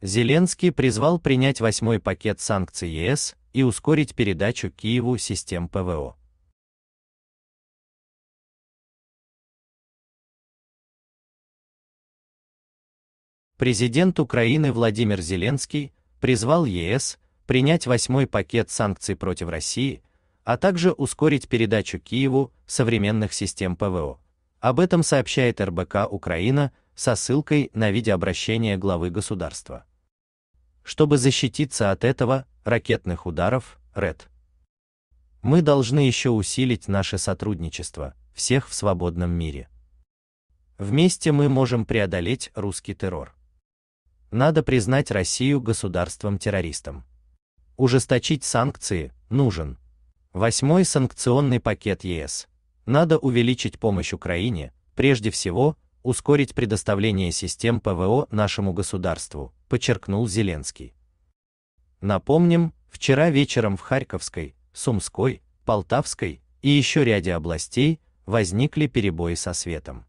Зеленский призвал принять восьмой пакет санкций ЕС и ускорить передачу Киеву систем ПВО. Президент Украины Владимир Зеленский призвал ЕС принять восьмой пакет санкций против России, а также ускорить передачу Киеву современных систем ПВО. Об этом сообщает РБК Украина со ссылкой на видеообращение главы государства чтобы защититься от этого ракетных ударов, Ред. Мы должны еще усилить наше сотрудничество, всех в свободном мире. Вместе мы можем преодолеть русский террор. Надо признать Россию государством-террористом. Ужесточить санкции нужен. Восьмой санкционный пакет ЕС. Надо увеличить помощь Украине, прежде всего, ускорить предоставление систем ПВО нашему государству, подчеркнул Зеленский. Напомним, вчера вечером в Харьковской, Сумской, Полтавской и еще ряде областей возникли перебои со светом.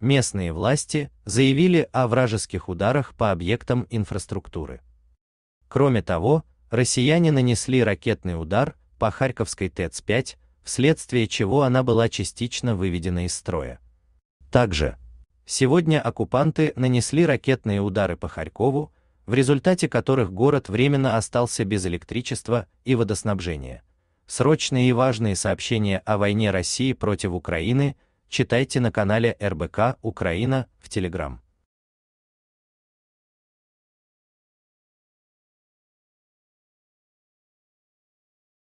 Местные власти заявили о вражеских ударах по объектам инфраструктуры. Кроме того, россияне нанесли ракетный удар по Харьковской ТЭЦ-5, вследствие чего она была частично выведена из строя. Также Сегодня оккупанты нанесли ракетные удары по Харькову, в результате которых город временно остался без электричества и водоснабжения. Срочные и важные сообщения о войне России против Украины читайте на канале РБК Украина в Телеграм.